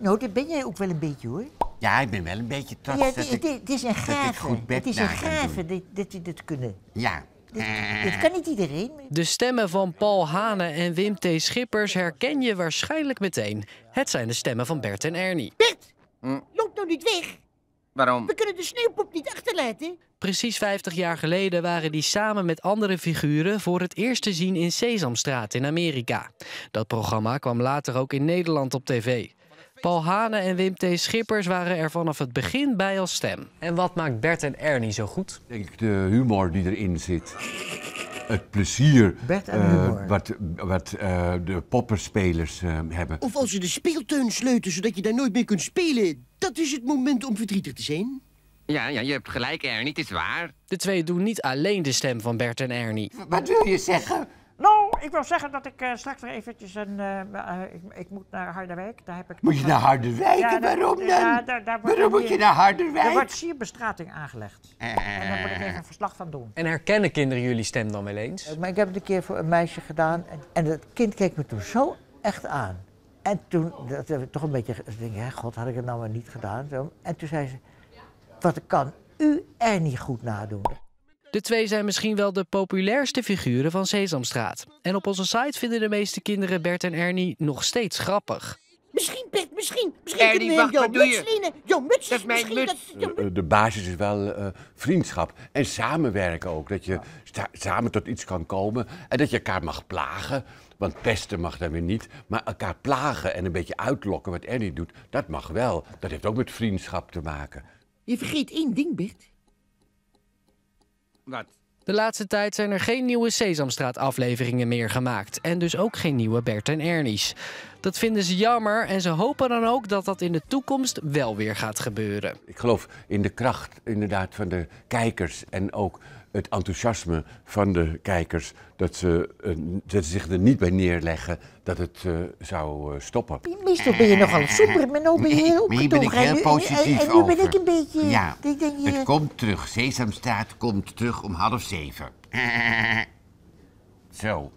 Nou, dat ben jij ook wel een beetje hoor. Ja, ik ben wel een beetje trots Het is een gave. Het is een gave dat, dat dit kunnen. Ja. Dit, kan niet iedereen. De stemmen van Paul Hane en Wim T. Schippers herken je waarschijnlijk meteen. Het zijn de stemmen van Bert en Ernie. Bert, hm. loop nou niet weg. Waarom? We kunnen de sneeuwpop niet achterlaten. Precies 50 jaar geleden waren die samen met andere figuren voor het eerst te zien in Sesamstraat in Amerika. Dat programma kwam later ook in Nederland op tv. Paul Hane en Wim T. Schippers waren er vanaf het begin bij als stem. En wat maakt Bert en Ernie zo goed? Denk ik de humor die erin zit. Het plezier Bert en eh, wat, wat eh, de popperspelers eh, hebben. Of als ze de speeltuin sleutelen zodat je daar nooit meer kunt spelen. Dat is het moment om verdrietig te zijn. Ja, ja, je hebt gelijk, Ernie, het is waar. De twee doen niet alleen de stem van Bert en Ernie. Wat wil je zeggen? ik wil zeggen dat ik uh, straks nog eventjes een... Eh, eh, ik, ik, moet naar Harderwijk, daar heb ik... Moet je naar Harderwijk? Ja, waarom dan? Ja, waarom moet je naar Harderwijk? Er wordt sierbestrating aangelegd. En daar moet ik even een verslag van doen. En herkennen kinderen jullie stem dan wel eens? Maar ik heb het een keer voor een meisje gedaan en, dat kind keek me toen zo echt aan. En toen, dat ik toch een beetje, denk hè, god, had ik het nou maar niet gedaan. En toen zei ze, wat kan u er niet goed nadoen? De twee zijn misschien wel de populairste figuren van Sesamstraat. En op onze site vinden de meeste kinderen Bert en Ernie nog steeds grappig. Misschien Bert, misschien. misschien Ernie, kunnen wat doe je? muts, dat is mijn muts. Dat, eh, de, basis is wel eh, vriendschap en samenwerken ook. Dat je samen tot iets kan komen en dat je elkaar mag plagen. Want pesten mag dan weer niet. Maar elkaar plagen en een beetje uitlokken wat Ernie doet, dat mag wel. Dat heeft ook met vriendschap te maken. Je vergeet één ding, Bert. De laatste tijd zijn er geen nieuwe Sesamstraat-afleveringen meer gemaakt. En dus ook geen nieuwe Bert en Ernie's. Dat vinden ze jammer en ze hopen dan ook dat dat in de toekomst wel weer gaat gebeuren. Ik geloof in de kracht inderdaad van de kijkers en ook het enthousiasme van de kijkers dat ze, eh, dat ze zich er niet bij neerleggen dat het eh, zou eh, stoppen. Meestal ben je nogal super, maar nu ben je heel ik heel positief en, en, nu ben ik een beetje... Ja, denk, je... het komt terug. Sesamstraat komt terug om half zeven. Zo.